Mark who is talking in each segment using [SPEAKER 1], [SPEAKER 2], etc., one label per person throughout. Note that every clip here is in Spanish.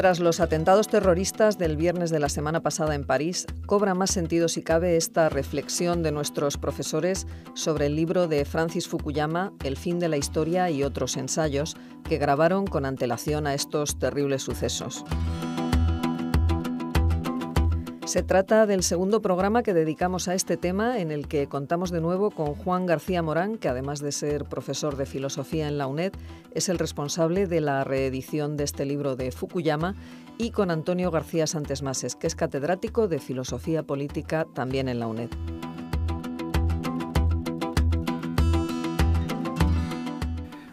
[SPEAKER 1] Tras los atentados terroristas del viernes de la semana pasada en París, cobra más sentido si cabe esta reflexión de nuestros profesores sobre el libro de Francis Fukuyama, El fin de la historia y otros ensayos, que grabaron con antelación a estos terribles sucesos. Se trata del segundo programa que dedicamos a este tema en el que contamos de nuevo con Juan García Morán, que además de ser profesor de filosofía en la UNED, es el responsable de la reedición de este libro de Fukuyama, y con Antonio García Santes Mases, que es catedrático de filosofía política también en la UNED.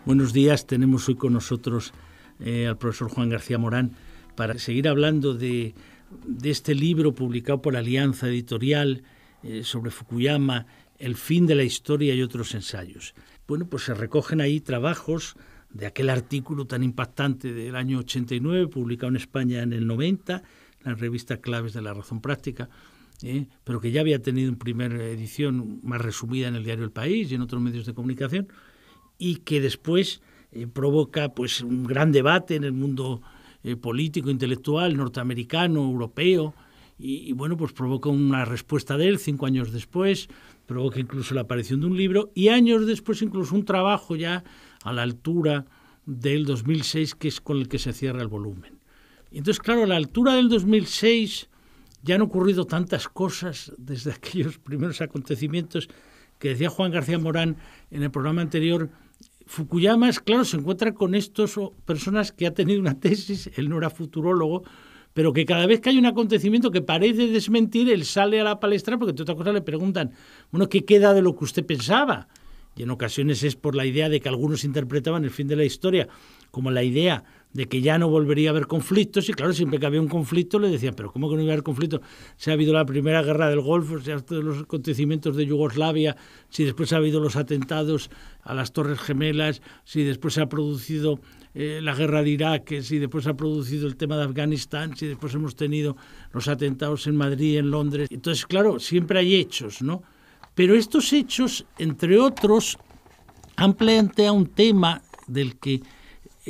[SPEAKER 2] Buenos días, tenemos hoy con nosotros eh, al profesor Juan García Morán para seguir hablando de de este libro publicado por Alianza Editorial eh, sobre Fukuyama, El fin de la historia y otros ensayos. Bueno, pues se recogen ahí trabajos de aquel artículo tan impactante del año 89, publicado en España en el 90, la revista Claves de la Razón Práctica, ¿eh? pero que ya había tenido en primera edición más resumida en el diario El País y en otros medios de comunicación, y que después eh, provoca pues un gran debate en el mundo eh, político, intelectual, norteamericano, europeo, y, y, bueno, pues provoca una respuesta de él cinco años después, provoca incluso la aparición de un libro y años después incluso un trabajo ya a la altura del 2006, que es con el que se cierra el volumen. Entonces, claro, a la altura del 2006 ya han ocurrido tantas cosas desde aquellos primeros acontecimientos que decía Juan García Morán en el programa anterior, Fukuyama, es claro, se encuentra con estas oh, personas que ha tenido una tesis, él no era futurólogo, pero que cada vez que hay un acontecimiento que parece desmentir, él sale a la palestra porque, de otras cosas, le preguntan, bueno, ¿qué queda de lo que usted pensaba? Y en ocasiones es por la idea de que algunos interpretaban el fin de la historia como la idea de que ya no volvería a haber conflictos, y claro, siempre que había un conflicto le decían, pero ¿cómo que no iba a haber conflicto? Si ha habido la primera guerra del Golfo, si ha habido los acontecimientos de Yugoslavia, si después ha habido los atentados a las Torres Gemelas, si después se ha producido eh, la guerra de Irak, si después ha producido el tema de Afganistán, si después hemos tenido los atentados en Madrid, en Londres. Entonces, claro, siempre hay hechos, ¿no? Pero estos hechos, entre otros, han planteado un tema del que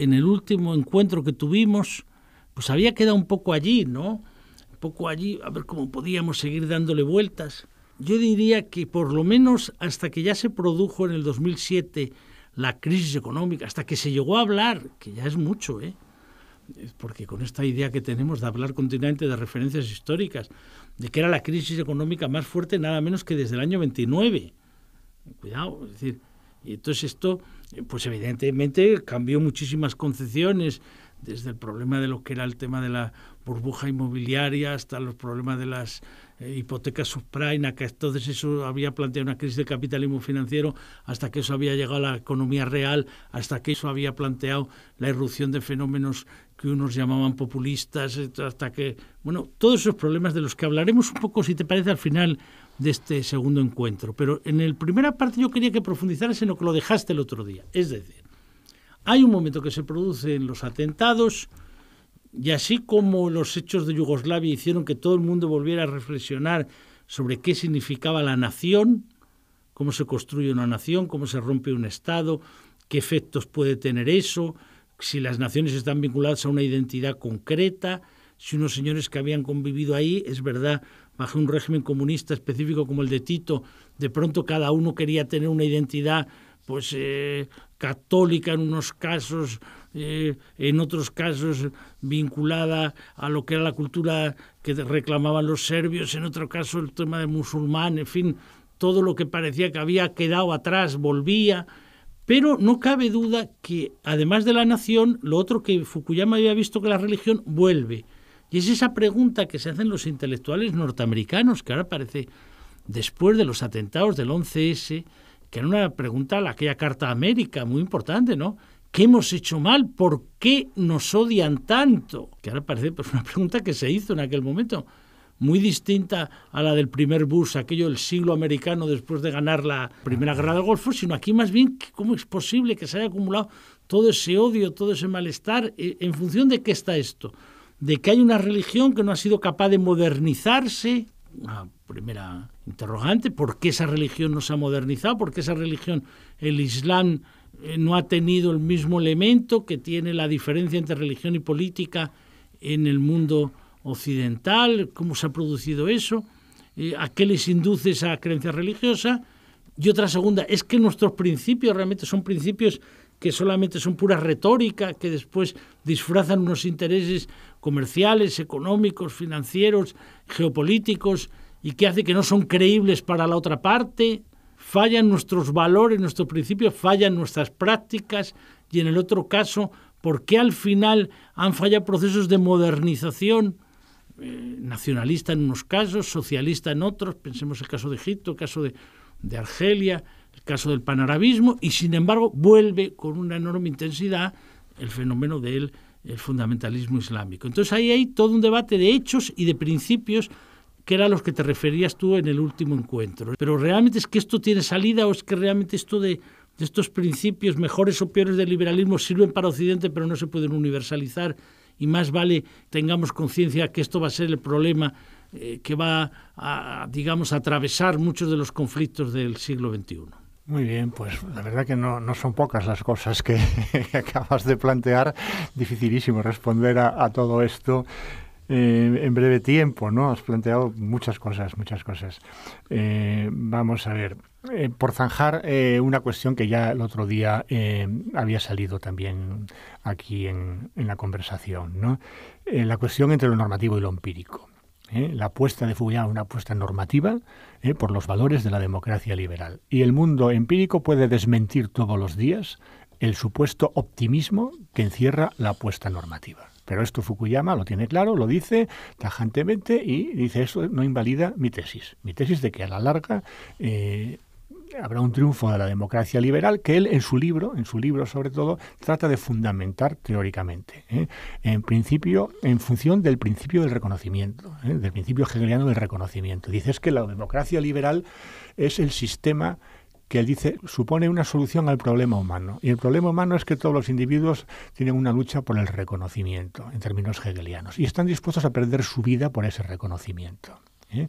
[SPEAKER 2] en el último encuentro que tuvimos, pues había quedado un poco allí, ¿no? Un poco allí, a ver cómo podíamos seguir dándole vueltas. Yo diría que por lo menos hasta que ya se produjo en el 2007 la crisis económica, hasta que se llegó a hablar, que ya es mucho, ¿eh? porque con esta idea que tenemos de hablar continuamente de referencias históricas, de que era la crisis económica más fuerte nada menos que desde el año 29. Cuidado, es decir, y entonces esto, eh, pues evidentemente cambió muchísimas concepciones, desde el problema de lo que era el tema de la burbuja inmobiliaria hasta los problemas de las eh, hipotecas subprime, que entonces eso había planteado una crisis de capitalismo financiero, hasta que eso había llegado a la economía real, hasta que eso había planteado la irrupción de fenómenos que unos llamaban populistas, eh, hasta que, bueno, todos esos problemas de los que hablaremos un poco, si te parece, al final de este segundo encuentro. Pero en la primera parte yo quería que profundizaras en lo que lo dejaste el otro día. Es decir, hay un momento que se producen los atentados y así como los hechos de Yugoslavia hicieron que todo el mundo volviera a reflexionar sobre qué significaba la nación, cómo se construye una nación, cómo se rompe un Estado, qué efectos puede tener eso, si las naciones están vinculadas a una identidad concreta, si unos señores que habían convivido ahí, es verdad, bajo un régimen comunista específico como el de Tito, de pronto cada uno quería tener una identidad pues eh, católica en unos casos, eh, en otros casos vinculada a lo que era la cultura que reclamaban los serbios, en otro caso el tema de musulmán, en fin, todo lo que parecía que había quedado atrás volvía. Pero no cabe duda que, además de la nación, lo otro que Fukuyama había visto que la religión vuelve. Y es esa pregunta que se hacen los intelectuales norteamericanos, que ahora parece, después de los atentados del 11S, que era una pregunta aquella Carta a América, muy importante, ¿no? ¿Qué hemos hecho mal? ¿Por qué nos odian tanto? Que ahora parece pues, una pregunta que se hizo en aquel momento, muy distinta a la del primer bus, aquello del siglo americano después de ganar la Primera Guerra del Golfo, sino aquí más bien cómo es posible que se haya acumulado todo ese odio, todo ese malestar, eh, en función de qué está esto de que hay una religión que no ha sido capaz de modernizarse. Una primera interrogante, ¿por qué esa religión no se ha modernizado? ¿Por qué esa religión, el Islam, eh, no ha tenido el mismo elemento que tiene la diferencia entre religión y política en el mundo occidental? ¿Cómo se ha producido eso? Eh, ¿A qué les induce esa creencia religiosa? Y otra segunda, es que nuestros principios realmente son principios que solamente son pura retórica, que después disfrazan unos intereses comerciales, económicos, financieros, geopolíticos, y que hace que no son creíbles para la otra parte, fallan nuestros valores, nuestros principios, fallan nuestras prácticas, y en el otro caso, porque al final han fallado procesos de modernización? Eh, nacionalista en unos casos, socialista en otros, pensemos el caso de Egipto, el caso de, de Argelia, el caso del panarabismo, y sin embargo vuelve con una enorme intensidad el fenómeno del fundamentalismo islámico. Entonces ahí hay todo un debate de hechos y de principios que era los que te referías tú en el último encuentro. Pero realmente es que esto tiene salida o es que realmente esto de, estos principios mejores o peores del liberalismo sirven para Occidente pero no se pueden universalizar y más vale tengamos conciencia que esto va a ser el problema eh, que va a, digamos, atravesar muchos de los conflictos del siglo XXI. Muy
[SPEAKER 1] bien, pues la verdad que no, son pocas las cosas que, acabas de plantear. Dificilísimo responder a, todo esto. Eh, en breve tiempo, ¿no? Has planteado muchas cosas, muchas cosas. Eh, vamos a ver, eh, por zanjar una cuestión que ya el otro día había salido también aquí en, en la conversación, ¿no? la cuestión entre lo normativo y lo empírico. ¿eh? la apuesta de es una apuesta normativa ¿eh? por los valores de la democracia liberal. Y el mundo empírico puede desmentir todos los días el supuesto optimismo que encierra la apuesta normativa. Pero esto Fukuyama lo tiene claro, lo dice tajantemente y dice eso no invalida mi tesis. Mi tesis de que a la larga eh, habrá un triunfo de la democracia liberal que él en su libro, en su libro sobre todo, trata de fundamentar teóricamente. ¿eh? En principio, en función del principio del reconocimiento, ¿eh? del principio hegeliano del reconocimiento. es que la democracia liberal es el sistema que él dice supone una solución al problema humano. Y el problema humano es que todos los individuos tienen una lucha por el reconocimiento, en términos hegelianos, y están dispuestos a perder su vida por ese reconocimiento. ¿eh?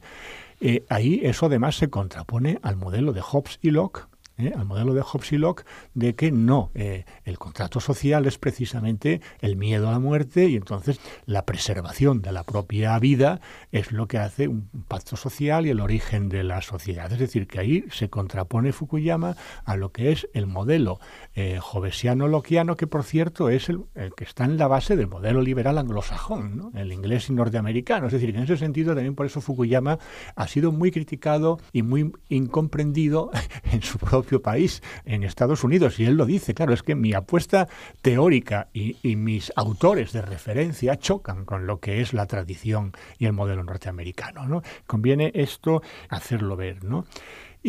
[SPEAKER 1] Eh, ahí eso además se contrapone al modelo de Hobbes y Locke, ¿eh? al modelo de Hobbes y Locke, de que no, eh, el contrato social es precisamente el miedo a la muerte y entonces la preservación de la propia vida es lo que hace un pacto social y el origen de la sociedad. Es decir, que ahí se contrapone Fukuyama a lo que es el modelo eh, jovesiano-loquiano, que por cierto es el, que está en la base del modelo liberal anglosajón, el inglés y norteamericano. Es decir, en ese sentido también por eso Fukuyama ha sido muy criticado y muy incomprendido en su propio país, en Estados Unidos, y él lo dice, claro, es que mi apuesta teórica y, mis autores de referencia chocan con lo que es la tradición y el modelo norteamericano. ¿no? Conviene esto hacerlo ver. ¿no?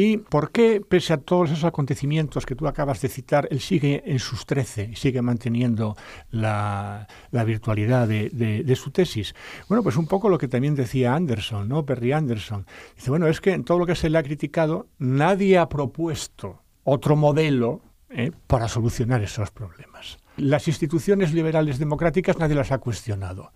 [SPEAKER 1] ¿Y por qué, pese a todos esos acontecimientos que tú acabas de citar, él sigue en sus trece, sigue manteniendo la, virtualidad de, su tesis? Bueno, pues un poco lo que también decía Anderson, ¿no? Perry Anderson. Dice, bueno, es que en todo lo que se le ha criticado, nadie ha propuesto otro modelo ¿eh? para solucionar esos problemas. Las instituciones liberales democráticas nadie las ha cuestionado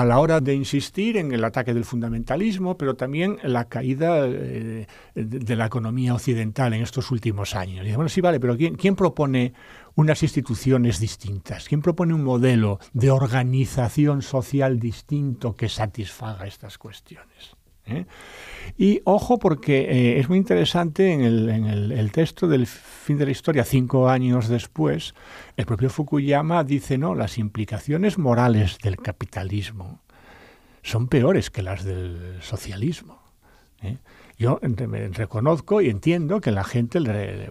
[SPEAKER 1] a la hora de insistir en el ataque del fundamentalismo, pero también la caída eh, de la economía occidental en estos últimos años. Y bueno, sí, vale, pero ¿quién, quién propone unas instituciones distintas? ¿Quién propone un modelo de organización social distinto que satisfaga estas cuestiones? ¿eh? Y ojo porque eh, es muy interesante en, el, texto del fin de la historia, cinco años después, el propio Fukuyama dice, no, las implicaciones morales del capitalismo son peores que las del socialismo. ¿eh? Yo reconozco y entiendo que la gente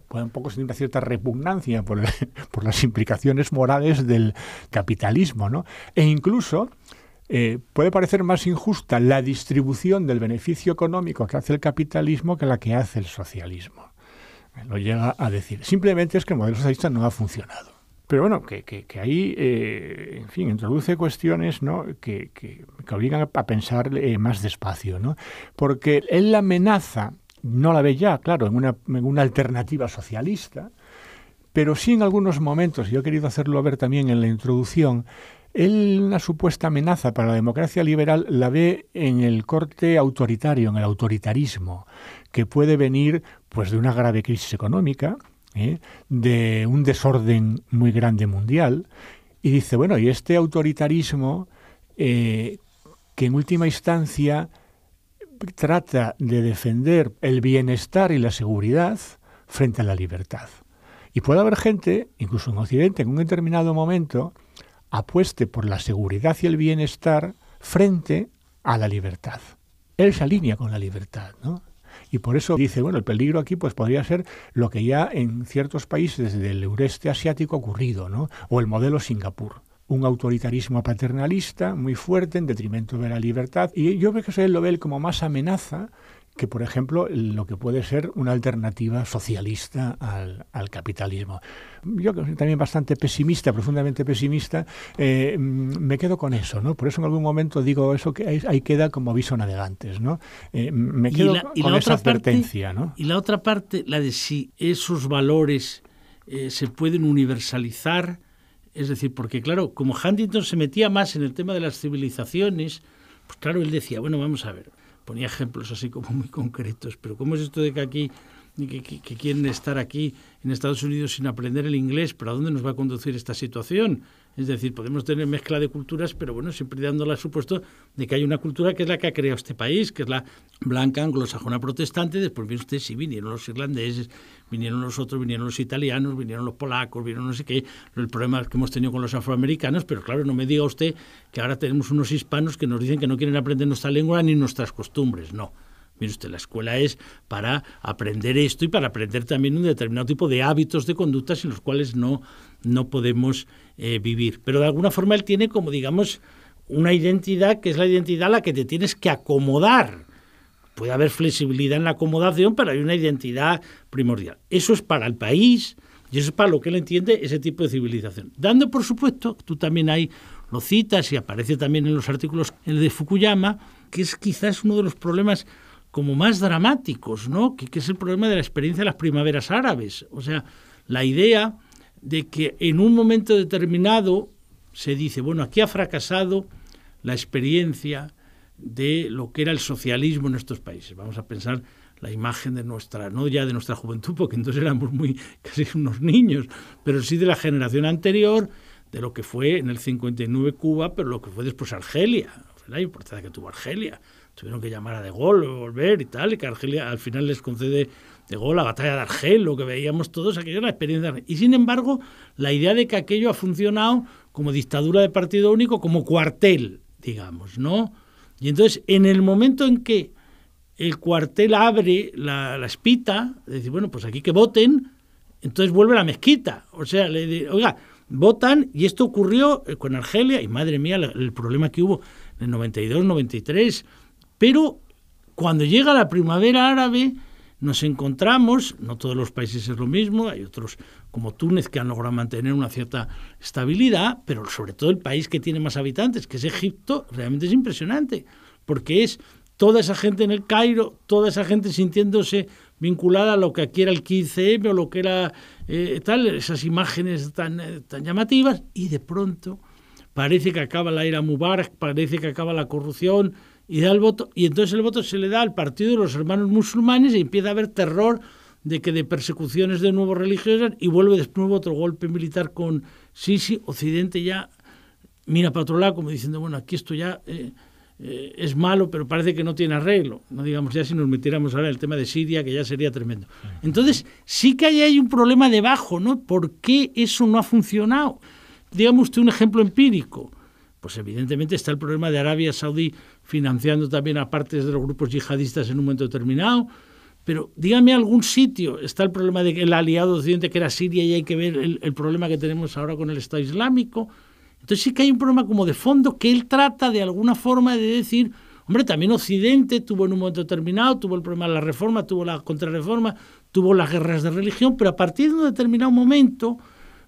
[SPEAKER 1] puede un poco sentir una cierta repugnancia por, las implicaciones morales del capitalismo, ¿no? E incluso eh, puede parecer más injusta la distribución del beneficio económico que hace el capitalismo que la que hace el socialismo. Eh, lo llega a decir. Simplemente es que el modelo socialista no ha funcionado. Pero bueno, que, ahí, eh, en fin, introduce cuestiones que, obligan a pensar más despacio, ¿no? Porque él la amenaza, no la ve ya, claro, en una, en una alternativa socialista, pero sí en algunos momentos, y yo he querido hacerlo ver también en la introducción, él una supuesta amenaza para la democracia liberal la ve en el corte autoritario, en el autoritarismo, que puede venir pues de una grave crisis económica, ¿eh? de un desorden muy grande mundial, y dice, bueno, y este autoritarismo eh, que en última instancia trata de defender el bienestar y la seguridad frente a la libertad. Y puede haber gente, incluso en Occidente, en un determinado momento, apueste por la seguridad y el bienestar frente a la libertad. Él se alinea con la libertad, ¿no? Y por eso dice, bueno, el peligro aquí pues podría ser lo que ya en ciertos países del Eureste asiático ha ocurrido, ¿no? O el modelo Singapur un autoritarismo paternalista muy fuerte en detrimento de la libertad. Y yo creo que eso él lo ve como más amenaza que, por ejemplo, lo que puede ser una alternativa socialista al, capitalismo. Yo también bastante pesimista, profundamente pesimista, eh, me quedo con eso, ¿no? Por eso en algún momento digo eso que ahí queda como aviso navegantes, ¿no? Eh, me quedo la, con esa advertencia,
[SPEAKER 2] Y la otra parte, la de si esos valores eh, se pueden universalizar, es decir, porque claro, como Huntington se metía más en el tema de las civilizaciones, pues claro, él decía, bueno, vamos a ver, ponía ejemplos así como muy concretos, pero ¿cómo es esto de que aquí, que, que, que quieren estar aquí en Estados Unidos sin aprender el inglés? ¿Para dónde nos va a conducir esta situación? Es decir, podemos tener mezcla de culturas, pero bueno, siempre dándole la supuesto de que hay una cultura que es la que ha creado este país, que es la blanca anglosajona protestante, después viene usted, si vinieron los irlandeses, vinieron los otros, vinieron los italianos, vinieron los polacos, vinieron no sé qué, el problema que hemos tenido con los afroamericanos, pero claro, no me diga usted que ahora tenemos unos hispanos que nos dicen que no quieren aprender nuestra lengua ni nuestras costumbres, no. Mire usted, la escuela es para aprender esto y para aprender también un determinado tipo de hábitos, de conductas en los cuales no, no podemos eh, vivir. Pero de alguna forma él tiene como, digamos, una identidad que es la identidad a la que te tienes que acomodar. Puede haber flexibilidad en la acomodación, pero hay una identidad primordial. Eso es para el país y eso es para lo que él entiende ese tipo de civilización. Dando, por supuesto, tú también hay, lo citas y aparece también en los artículos el de Fukuyama, que es quizás uno de los problemas como más dramáticos, ¿no? Que, que es el problema de la experiencia de las primaveras árabes. O sea, la idea de que en un momento determinado se dice, bueno, aquí ha fracasado la experiencia de lo que era el socialismo en estos países. Vamos a pensar la imagen de nuestra, no ya de nuestra juventud, porque entonces éramos muy casi unos niños, pero sí de la generación anterior, de lo que fue en el 59 Cuba, pero lo que fue después Argelia, la importancia que tuvo Argelia, tuvieron que llamar a De Gaulle, volver y tal, y que Argelia al final les concede De gol la batalla de Argel, lo que veíamos todos, aquella era experiencia. Y sin embargo, la idea de que aquello ha funcionado como dictadura de partido único, como cuartel, digamos, ¿no? Y entonces, en el momento en que el cuartel abre la, espita, decir, bueno, pues aquí que voten, entonces vuelve la mezquita. O sea, le oiga, votan, y esto ocurrió eh, con Argelia, y madre mía, el problema que hubo en el 92, 93, pero cuando llega la primavera árabe, nos encontramos, no todos los países es lo mismo, hay otros como Túnez que han logrado mantener una cierta estabilidad, pero sobre todo el país que tiene más habitantes, que es Egipto, realmente es impresionante, porque es toda esa gente en el Cairo, toda esa gente sintiéndose vinculada a lo que aquí era el 15M o lo que era eh, tal, esas imágenes tan, eh, tan llamativas, y de pronto parece que acaba la era Mubarak, parece que acaba la corrupción, y da el voto, y entonces el voto se le da al partido de los hermanos musulmanes y empieza a haber terror de que de persecuciones de nuevo religiosas y vuelve de nuevo otro golpe militar con Sisi, Occidente ya mira para otro lado como diciendo, bueno, aquí esto ya eh, eh, es malo, pero parece que no tiene arreglo. No digamos ya si nos metiéramos ahora en el tema de Siria, que ya sería tremendo. Entonces, sí que ahí hay un problema debajo, ¿no? ¿Por qué eso no ha funcionado? Digamos usted un ejemplo empírico. Pues evidentemente está el problema de Arabia Saudí financiando también a partes de los grupos yihadistas en un momento determinado. Pero dígame algún sitio, está el problema del el aliado occidente que era Siria y hay que ver el, el, problema que tenemos ahora con el Estado Islámico. Entonces sí que hay un problema como de fondo que él trata de alguna forma de decir, hombre, también Occidente tuvo en un momento determinado, tuvo el problema de la reforma, tuvo la contrarreforma, tuvo las guerras de religión, pero a partir de un determinado momento,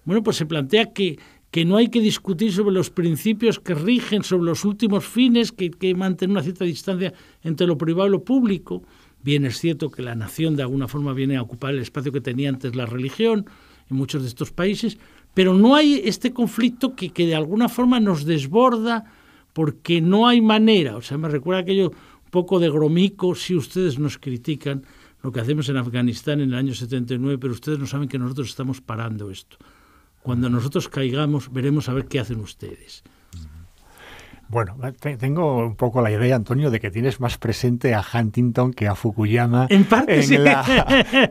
[SPEAKER 2] bueno, pues se plantea que que no hay que discutir sobre los principios que rigen, sobre los últimos fines, que hay que mantener una cierta distancia entre lo privado y lo público. Bien es cierto que la nación de alguna forma viene a ocupar el espacio que tenía antes la religión en muchos de estos países, pero no hay este conflicto que, que de alguna forma nos desborda porque no hay manera. O sea, me recuerda aquello un poco de gromico, si ustedes nos critican lo que hacemos en Afganistán en el año 79, pero ustedes no saben que nosotros estamos parando esto. Cuando nosotros caigamos, veremos a ver qué hacen ustedes.
[SPEAKER 1] Bueno, tengo un poco la idea, Antonio, de que tienes más presente a Huntington que a Fukuyama en, parte,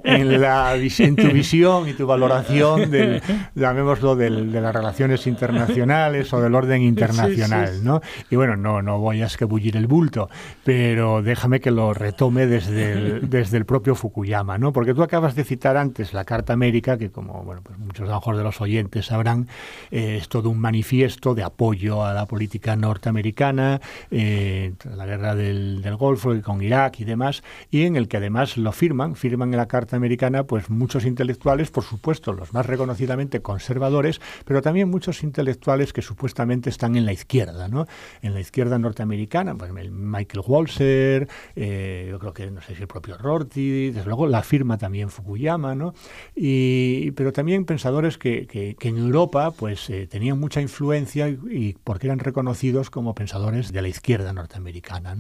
[SPEAKER 1] en tu visión y tu valoración, del, llamémoslo, de las relaciones internacionales o del orden internacional, ¿no? Y bueno, no, no voy a escabullir el bulto, pero déjame que lo retome desde el, desde el propio Fukuyama, ¿no? Porque tú acabas de citar antes la Carta América, que como bueno, pues muchos a de los oyentes sabrán, eh, es todo un manifiesto de apoyo a la política norte americana eh, la guerra del, Golfo con Irak y demás, y en el que además lo firman, firman en la Carta Americana pues muchos intelectuales, por supuesto los más reconocidamente conservadores, pero también muchos intelectuales que supuestamente están en la izquierda, ¿no? En la izquierda norteamericana, pues Michael walser eh, yo creo que no sé si el propio Rorty, desde luego la firma también Fukuyama, ¿no? Y, pero también pensadores que, en Europa pues eh, tenían mucha influencia y, y porque eran reconocidos como pensadores de la izquierda norteamericana.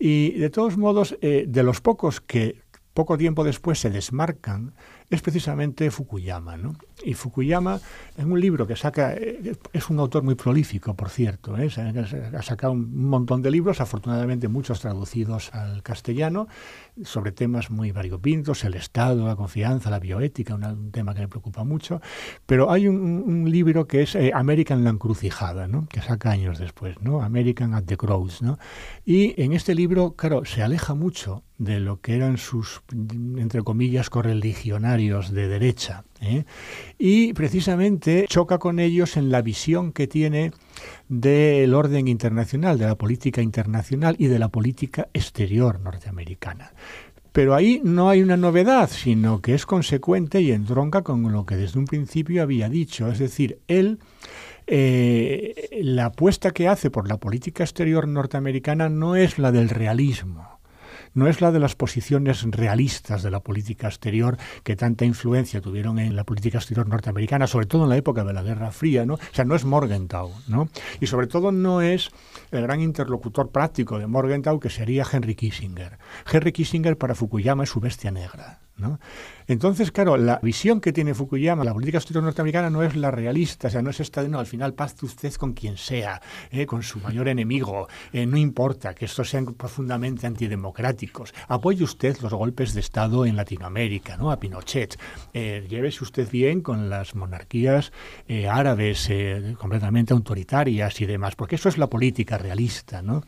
[SPEAKER 1] Y de todos modos, eh, de los pocos que poco tiempo después se desmarcan, es precisamente Fukuyama. ¿no? Y Fukuyama, en un libro que saca, eh, es un autor muy prolífico, por cierto, ¿eh? ha sacado un montón de libros, afortunadamente muchos traducidos al castellano, sobre temas muy variopintos, el Estado, la confianza, la bioética, un, tema que le preocupa mucho. Pero hay un, libro que es eh, American la encrucijada, que saca años después, ¿no? American at the Crows. ¿no? Y en este libro, claro, se aleja mucho de lo que eran sus, entre comillas, correligionarios de derecha. ¿eh? Y precisamente choca con ellos en la visión que tiene del orden internacional, de la política internacional y de la política exterior norteamericana. Pero ahí no hay una novedad, sino que es consecuente y entronca con lo que desde un principio había dicho. Es decir, él, eh, la apuesta que hace por la política exterior norteamericana no es la del realismo, no es la de las posiciones realistas de la política exterior que tanta influencia tuvieron en la política exterior norteamericana, sobre todo en la época de la Guerra Fría, ¿no? O sea, no es Morgenthau, ¿no? Y sobre todo no es el gran interlocutor práctico de Morgenthau que sería Henry Kissinger. Henry Kissinger para Fukuyama es su bestia negra, ¿no? Entonces, claro, la visión que tiene Fukuyama, la política exterior norteamericana no es la realista, o sea, no es esta de, no, al final paz usted con quien sea, eh, con su mayor enemigo, eh, no importa que estos sean profundamente antidemocráticos, apoye usted los golpes de Estado en Latinoamérica, ¿no? a Pinochet, eh, llévese usted bien con las monarquías árabes completamente autoritarias y demás, porque eso es la política realista. ¿no?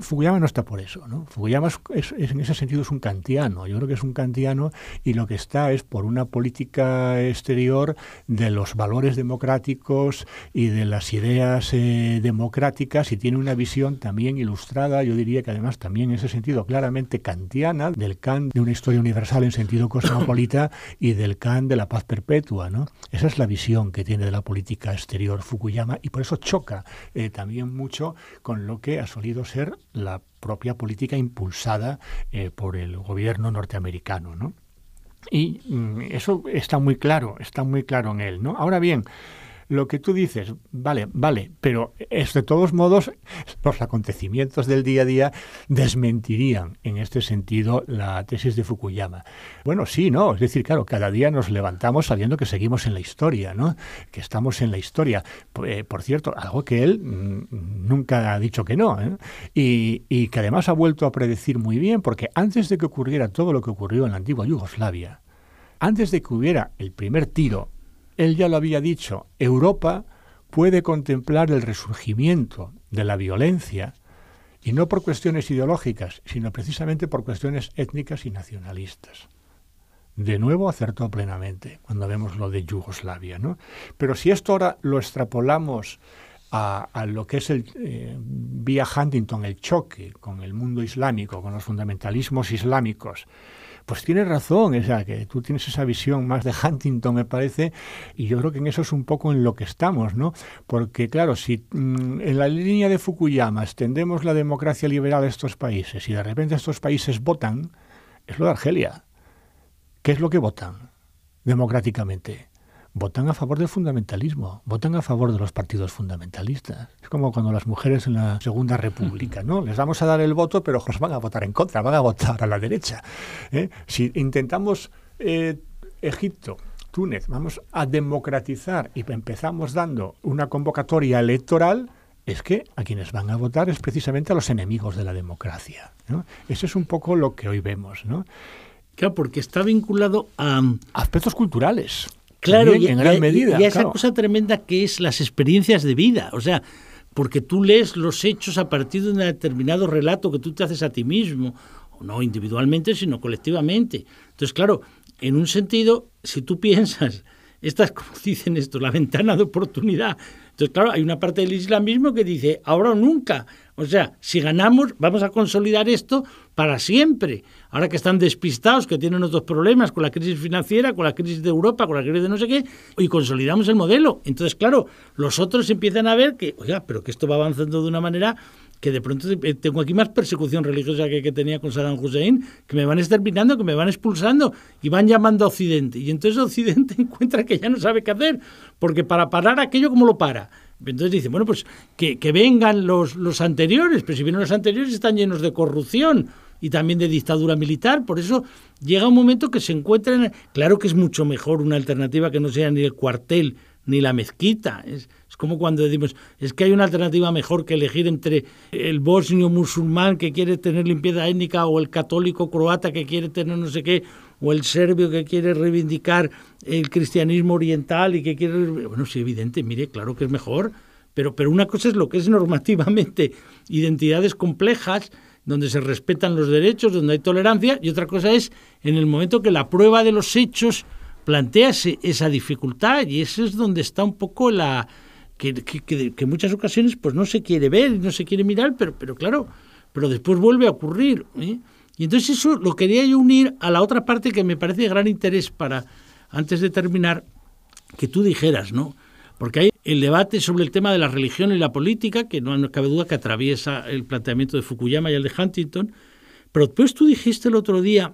[SPEAKER 1] Fukuyama no está por eso, ¿no? Fukuyama en ese sentido es un kantiano, yo creo que es un kantiano y lo que está es por una política exterior de los valores democráticos y de las ideas eh, democráticas y tiene una visión también ilustrada, yo diría que además también en ese sentido claramente kantiana, del Kant de una historia universal en sentido cosmopolita y del Kant de la paz perpetua. ¿no? Esa es la visión que tiene de la política exterior Fukuyama y por eso choca eh, también mucho con lo que ha solido ser la propia política impulsada eh, por el gobierno norteamericano, ¿no? Y mm, eso está muy claro, está muy claro en él. ¿no? Ahora bien, lo que tú dices, vale, vale, pero es de todos modos los acontecimientos del día a día desmentirían en este sentido la tesis de Fukuyama. Bueno, sí, no, es decir, claro, cada día nos levantamos sabiendo que seguimos en la historia, ¿no? Que estamos en la historia. Eh, por cierto, algo que él mm, nunca ha dicho que no, ¿eh? y que además ha vuelto a predecir muy bien, porque antes de que ocurriera todo lo que ocurrió en la antigua Yugoslavia, antes de que hubiera el primer tiro él ya lo había dicho, Europa puede contemplar el resurgimiento de la violencia, y no por cuestiones ideológicas, sino precisamente por cuestiones étnicas y nacionalistas. De nuevo acertó plenamente cuando vemos lo de Yugoslavia. ¿no? Pero si esto ahora lo extrapolamos a, lo que es el eh, vía Huntington, el choque con el mundo islámico, con los fundamentalismos islámicos, pues tienes razón, o que tú tienes esa visión más de Huntington, me parece, y yo creo que en eso es un poco en lo que estamos, ¿no? Porque, claro, si mm, en la línea de Fukuyama extendemos la democracia liberal a estos países y de repente estos países votan, es lo de Argelia. ¿Qué es lo que votan democráticamente? votan a favor del fundamentalismo, votan a favor de los partidos fundamentalistas. Es como cuando las mujeres en la Segunda República, ¿no? Les vamos a dar el voto, pero nos van a votar en contra, van a votar a la derecha. ¿eh? Si intentamos eh, Egipto, Túnez, vamos a democratizar y empezamos dando una convocatoria electoral, es que a quienes van a votar es precisamente a los enemigos de la democracia. Eso es un poco lo
[SPEAKER 2] que hoy vemos. ¿no? Claro, porque está vinculado a... Mm, Aspectos culturales. Claro, y, en gran medida. Y, esa cosa tremenda que es las experiencias de vida. O sea, porque tú lees los hechos a partir de un determinado relato que tú te haces a ti mismo, no individualmente, sino colectivamente. Entonces, claro, en un sentido, si tú piensas, estas, como dicen esto, la ventana de oportunidad entonces, claro, hay una parte del islamismo que dice, ahora o nunca. O sea, si ganamos, vamos a consolidar esto para siempre. Ahora que están despistados, que tienen otros problemas con la crisis financiera, con la crisis de Europa, con la crisis de no sé qué, y consolidamos el modelo. Entonces, claro, los otros empiezan a ver que, oiga, pero que esto va avanzando de una manera que de pronto eh, tengo aquí más persecución religiosa que, que tenía con Saddam Hussein, que me van exterminando, que me van expulsando y van llamando a Occidente. Y entonces Occidente encuentra que ya no sabe qué hacer, porque para parar aquello, ¿cómo lo para? Entonces dice, bueno, pues que, que vengan los, los anteriores, pero si vienen los anteriores están llenos de corrupción y también de dictadura militar. Por eso llega un momento que se encuentran, claro que es mucho mejor una alternativa que no sea ni el cuartel ni la mezquita. Es, como cuando decimos, es que hay una alternativa mejor que elegir entre el bosnio musulmán que quiere tener limpieza étnica o el católico croata que quiere tener no sé qué, o el serbio que quiere reivindicar el cristianismo oriental y que quiere... Bueno, sí, evidente, mire, claro que es mejor, pero, pero una cosa es lo que es normativamente identidades complejas donde se respetan los derechos, donde hay tolerancia, y otra cosa es en el momento que la prueba de los hechos plantea esa dificultad, y eso es donde está un poco la, que, en muchas ocasiones pues no se quiere ver, no se quiere mirar, pero, claro, pero después vuelve a ocurrir. ¿eh? Y entonces eso lo quería yo unir a la otra parte que me parece de gran interés para, antes de terminar, que tú dijeras, ¿no? Porque hay el debate sobre el tema de la religión y la política, que no, no cabe duda que atraviesa el planteamiento de Fukuyama y el de Huntington, pero después tú dijiste el otro día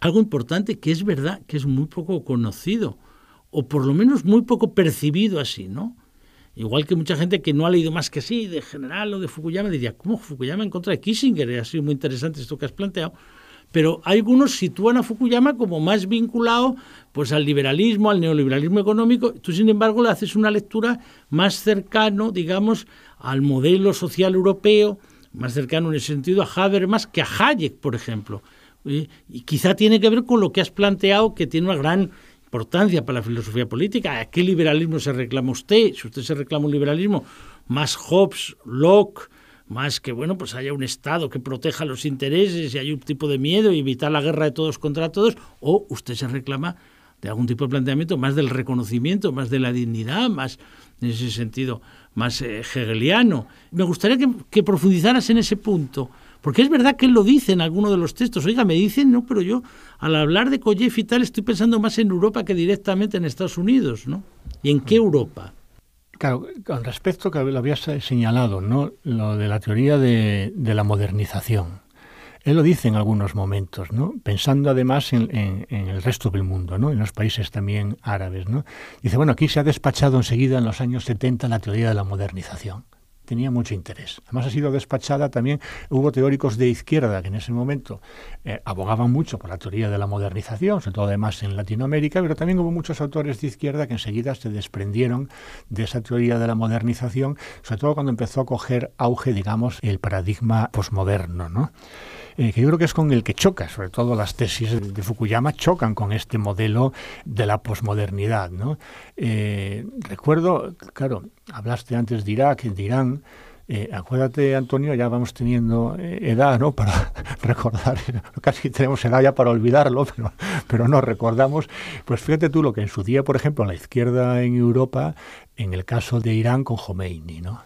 [SPEAKER 2] algo importante que es verdad, que es muy poco conocido, o por lo menos muy poco percibido así, ¿no? Igual que mucha gente que no ha leído más que sí, de general o de Fukuyama, diría, ¿cómo Fukuyama en contra de Kissinger? ha sido muy interesante esto que has planteado. Pero algunos sitúan a Fukuyama como más vinculado pues, al liberalismo, al neoliberalismo económico. Tú, sin embargo, le haces una lectura más cercano, digamos, al modelo social europeo, más cercano en ese sentido a Habermas que a Hayek, por ejemplo. Y quizá tiene que ver con lo que has planteado, que tiene una gran importancia para la filosofía política. ¿A qué liberalismo se reclama usted? Si usted se reclama un liberalismo más Hobbes, Locke, más que bueno, pues haya un Estado que proteja los intereses y haya un tipo de miedo y evitar la guerra de todos contra todos, o usted se reclama de algún tipo de planteamiento más del reconocimiento, más de la dignidad, más en ese sentido más eh, hegeliano. Me gustaría que profundizaras en ese punto porque es verdad que él lo dice en alguno de los textos. Oiga, me dicen, no, pero yo al hablar de Koyev y tal estoy pensando más en Europa que directamente en Estados Unidos, ¿no? ¿Y en qué Europa?
[SPEAKER 1] Claro, al respecto que lo habías señalado, ¿no? Lo de la teoría de, la modernización. Él lo dice en algunos momentos, ¿no? pensando además en, el resto del mundo, ¿no? en los países también árabes. ¿no? Dice, bueno, aquí se ha despachado enseguida en los años 70 la teoría de la modernización tenía mucho interés. Además ha sido despachada también, hubo teóricos de izquierda que en ese momento eh, abogaban mucho por la teoría de la modernización, sobre todo además en Latinoamérica, pero también hubo muchos autores de izquierda que enseguida se desprendieron de esa teoría de la modernización, sobre todo cuando empezó a coger auge, digamos, el paradigma posmoderno, ¿no? Eh, que yo creo que es con el que choca, sobre todo las tesis de Fukuyama chocan con este modelo de la posmodernidad. ¿no? Eh, recuerdo, claro, hablaste antes de Irak, de Irán. Eh, acuérdate, Antonio, ya vamos teniendo edad, ¿no? Para recordar, casi tenemos edad ya para olvidarlo, pero, pero no recordamos. Pues fíjate tú lo que en su día, por ejemplo, en la izquierda en Europa, en el caso de Irán con Khomeini, ¿no?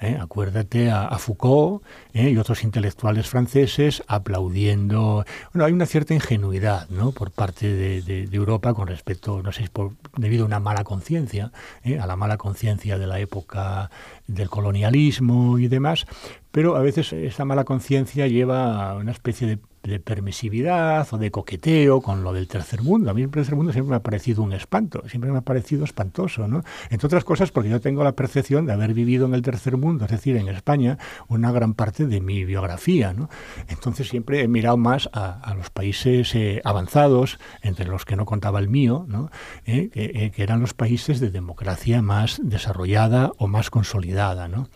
[SPEAKER 1] ¿eh? Acuérdate a, Foucault ¿eh? y otros intelectuales franceses aplaudiendo. Bueno, hay una cierta ingenuidad por parte de, Europa con respecto, no sé, por, debido a una mala conciencia, ¿eh? a la mala conciencia de la época del colonialismo y demás, pero a veces esa mala conciencia lleva a una especie de de permisividad o de coqueteo con lo del tercer mundo. A mí el tercer mundo siempre me ha parecido un espanto, siempre me ha parecido espantoso, ¿no? Entre otras cosas porque yo tengo la percepción de haber vivido en el tercer mundo, es decir, en España, una gran parte de mi biografía, ¿no? Entonces siempre he mirado más a, los países eh, avanzados, entre los que no contaba el mío, ¿no? Eh, eh, que eran los países de democracia más desarrollada o más consolidada, ¿no?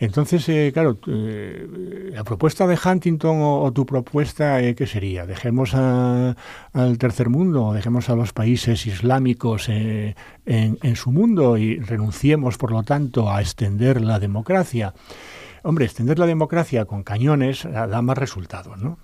[SPEAKER 1] Entonces, eh, claro, eh, la propuesta de Huntington o, tu propuesta, eh, ¿qué sería? ¿Dejemos al tercer mundo, dejemos a los países islámicos en, su mundo y renunciemos, por lo tanto, a extender la democracia? Hombre, extender la democracia con cañones da más resultados, ¿no?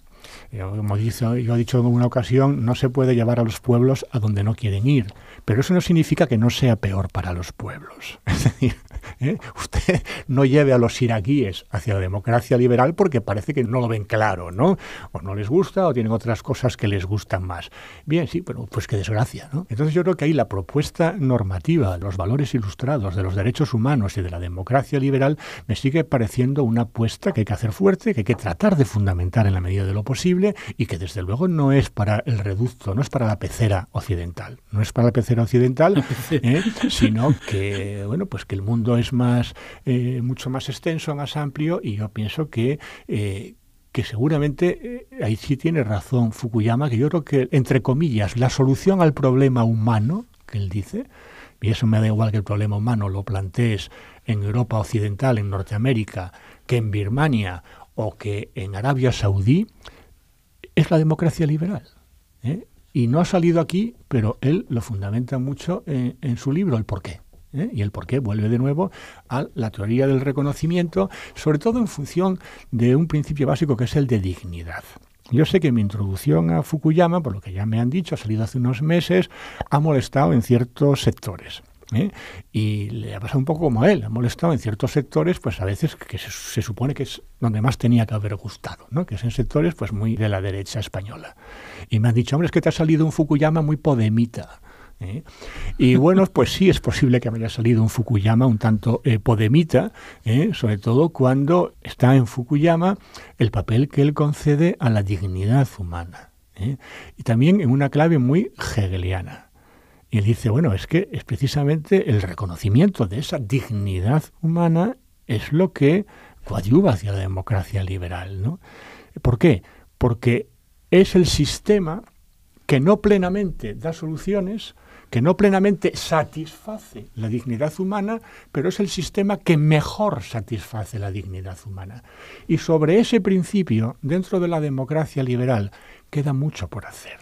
[SPEAKER 1] Como yo he dicho en una ocasión, no se puede llevar a los pueblos a donde no quieren ir, pero eso no significa que no sea peor para los pueblos. Es decir, ¿eh? usted no lleve a los iraquíes hacia la democracia liberal porque parece que no lo ven claro, ¿no? O no les gusta o tienen otras cosas que les gustan más. Bien, sí, pero pues qué desgracia, ¿no? Entonces yo creo que ahí la propuesta normativa, los valores ilustrados de los derechos humanos y de la democracia liberal me sigue pareciendo una apuesta que hay que hacer fuerte, que hay que tratar de fundamentar en la medida de lo posible y que desde luego no es para el reducto, no es para la pecera occidental, no es para la pecera occidental, ¿eh? sino que, bueno, pues que el mundo es más, eh, mucho más extenso, más amplio, y yo pienso que... Eh, que seguramente eh, ahí sí tiene razón Fukuyama, que yo creo que, entre comillas, la solución al problema humano, que él dice, y eso me da igual que el problema humano lo plantees en Europa Occidental, en Norteamérica, que en Birmania o que en Arabia Saudí, es la democracia liberal. Y no ha salido aquí, pero él lo fundamenta mucho en, en su libro, El Porqué. ¿eh? y el por qué vuelve de nuevo a la teoría del reconocimiento, sobre todo en función de un principio básico que es el de dignidad. Yo sé que mi introducción a Fukuyama, por lo que ya me han dicho, ha salido hace unos meses, ha molestado en ciertos sectores. ¿eh? y le ha pasado un poco como a él, ha molestado en ciertos sectores, pues a veces que se, supone que es donde más tenía que haber gustado, que es en sectores pues muy de la derecha española. Y me han dicho, hombre, es que te ha salido un Fukuyama muy podemita. ¿eh? Y bueno, pues sí es posible que me haya salido un Fukuyama un tanto eh, podemita, ¿eh? sobre todo cuando está en Fukuyama el papel que él concede a la dignidad humana. Y también en una clave muy hegeliana. Y él dice, bueno, es que es precisamente el reconocimiento de esa dignidad humana es lo que coadyuva hacia la democracia liberal. ¿Por qué? Porque es el sistema que no plenamente da soluciones que no plenamente satisface la dignidad humana, pero es el sistema que mejor satisface la dignidad humana. Y sobre ese principio, dentro de la democracia liberal, queda mucho por hacer.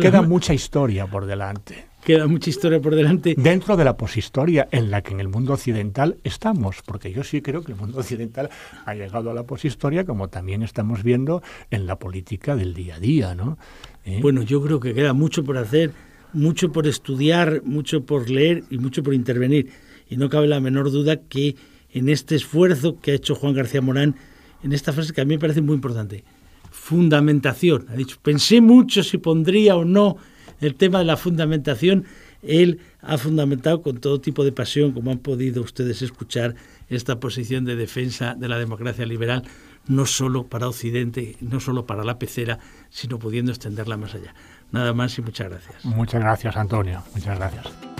[SPEAKER 1] Queda mucha historia por delante. Queda mucha historia por delante. Dentro de la poshistoria en la que en el mundo occidental estamos, porque yo sí creo que el mundo occidental ha llegado a la poshistoria, como también estamos viendo en la política del día a
[SPEAKER 2] día, ¿no? ¿Eh? Bueno, yo creo que queda mucho por hacer mucho por estudiar, mucho por leer y mucho por intervenir. Y no cabe la menor duda que en este esfuerzo que ha hecho Juan García Morán, en esta frase que a mí me parece muy importante, fundamentación. Ha dicho, pensé mucho si pondría o no el tema de la fundamentación. Él ha fundamentado con todo tipo de pasión, como han podido ustedes escuchar, esta posición de defensa de la democracia liberal, no solo para Occidente, no solo para la pecera, sino pudiendo extenderla más allá. Nada más y muchas gracias.
[SPEAKER 1] Muchas gracias, Antonio.
[SPEAKER 2] Muchas gracias.